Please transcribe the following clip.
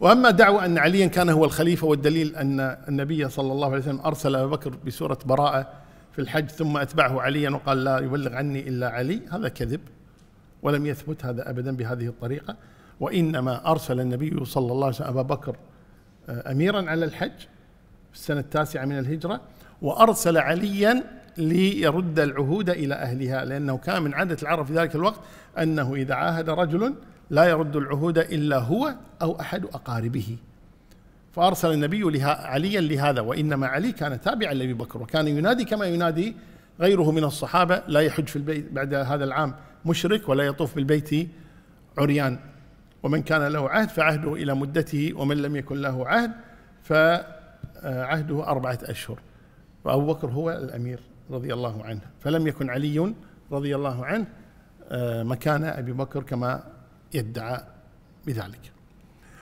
واما دعوى ان عليا كان هو الخليفه والدليل ان النبي صلى الله عليه وسلم ارسل ابا بكر بسوره براءه في الحج ثم اتبعه عليا وقال لا يبلغ عني الا علي هذا كذب ولم يثبت هذا ابدا بهذه الطريقه وانما ارسل النبي صلى الله عليه وسلم ابا بكر آه، اميرا على الحج في السنه التاسعه من الهجره وارسل عليا ليرد العهود الى اهلها لانه كان من عاده العرب في ذلك الوقت انه اذا عاهد رجل لا يرد العهود إلا هو أو أحد أقاربه فأرسل النبي لها عليا لهذا وإنما علي كان تابعا لأبي بكر وكان ينادي كما ينادي غيره من الصحابة لا يحج في البيت بعد هذا العام مشرك ولا يطوف بالبيت عريان ومن كان له عهد فعهده إلى مدته ومن لم يكن له عهد فعهده أربعة أشهر وأبو بكر هو الأمير رضي الله عنه فلم يكن علي رضي الله عنه آه، مكان أبي بكر كما يدعى بذلك